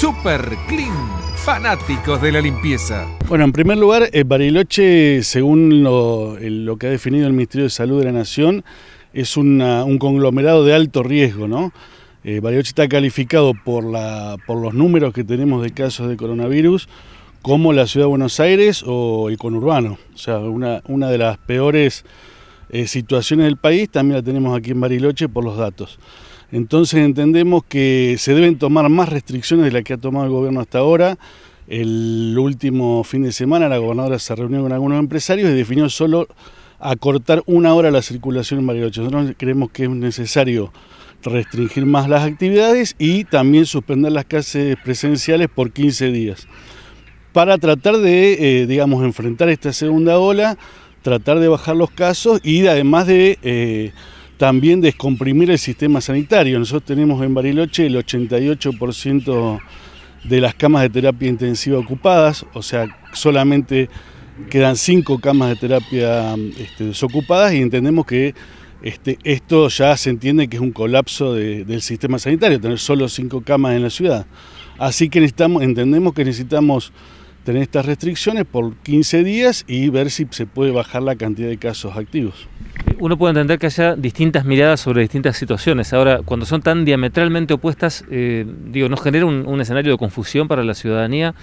Super Clean fanáticos de la limpieza. Bueno, en primer lugar, eh, Bariloche, según lo, que ha definido el Ministerio de Salud de la Nación, es un conglomerado de alto riesgo, ¿no? Eh, Bariloche está calificado por, los números que tenemos de casos de coronavirus como la ciudad de Buenos Aires o el conurbano. O sea, una, de las peores eh, situaciones del país también la tenemos aquí en Bariloche por los datos. Entonces entendemos que se deben tomar más restricciones de las que ha tomado el gobierno hasta ahora. El último fin de semana la gobernadora se reunió con algunos empresarios y definió solo acortar una hora la circulación en Bariloche. Nosotros creemos que es necesario restringir más las actividades y también suspender las clases presenciales por 15 días para tratar de, eh, digamos, enfrentar esta segunda ola, tratar de bajar los casos y además de... Eh, también descomprimir el sistema sanitario. Nosotros tenemos en Bariloche el 88% de las camas de terapia intensiva ocupadas, o sea, solamente quedan cinco camas de terapia este, desocupadas y entendemos que este, esto ya se entiende que es un colapso del sistema sanitario, tener solo cinco camas en la ciudad. Así que necesitamos, entendemos que necesitamos tener estas restricciones por 15 días y ver si se puede bajar la cantidad de casos activos uno puede entender que haya distintas miradas sobre distintas situaciones. Ahora, cuando son tan diametralmente opuestas, eh, digo, ¿nos genera un, escenario de confusión para la ciudadanía?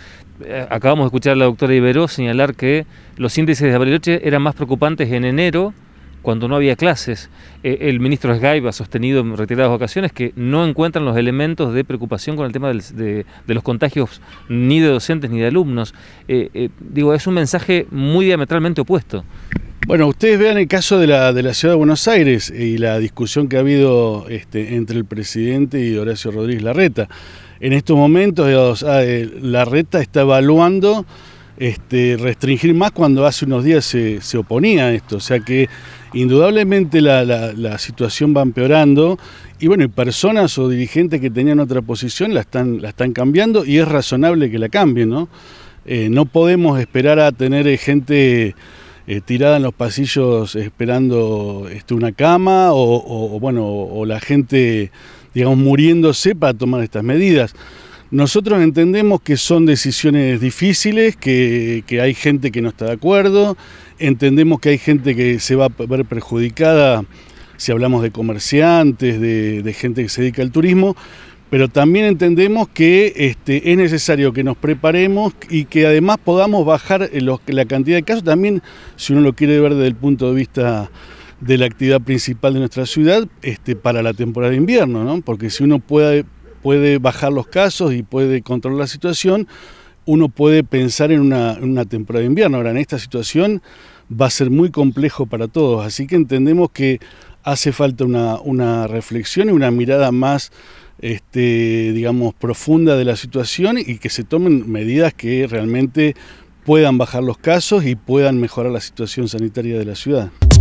Eh, acabamos de escuchar a la doctora Ibero señalar que los índices de abril Bariloche eran más preocupantes en enero, cuando no había clases. Eh, el ministro Sgaiba ha sostenido en retiradas ocasiones que no encuentran los elementos de preocupación con el tema de, los contagios ni de docentes ni de alumnos. digo, es un mensaje muy diametralmente opuesto. Bueno, ustedes vean el caso de la, ciudad de Buenos Aires y la discusión que ha habido este, entre el presidente y Horacio Rodríguez Larreta. En estos momentos, ah, eh, Larreta está evaluando este, restringir más cuando hace unos días se, oponía a esto. O sea que indudablemente la, situación va empeorando y bueno, personas o dirigentes que tenían otra posición la están, la están cambiando y es razonable que la cambien, ¿no? Eh, no podemos esperar a tener eh, gente eh, tirada en los pasillos esperando este, una cama o, bueno, o la gente, digamos, muriéndose para tomar estas medidas. Nosotros entendemos que son decisiones difíciles, que, hay gente que no está de acuerdo, entendemos que hay gente que se va a ver perjudicada si hablamos de comerciantes, de gente que se dedica al turismo, pero también entendemos que este, es necesario que nos preparemos y que además podamos bajar eh, la cantidad de casos, también si uno lo quiere ver desde el punto de vista de la actividad principal de nuestra ciudad este, para la temporada de invierno, ¿no? porque si uno puede, puede bajar los casos y puede controlar la situación, uno puede pensar en una, temporada de invierno. Ahora, en esta situación va a ser muy complejo para todos, así que entendemos que hace falta una reflexión y una mirada más este, digamos, profunda de la situación y que se tomen medidas que realmente puedan bajar los casos y puedan mejorar la situación sanitaria de la ciudad.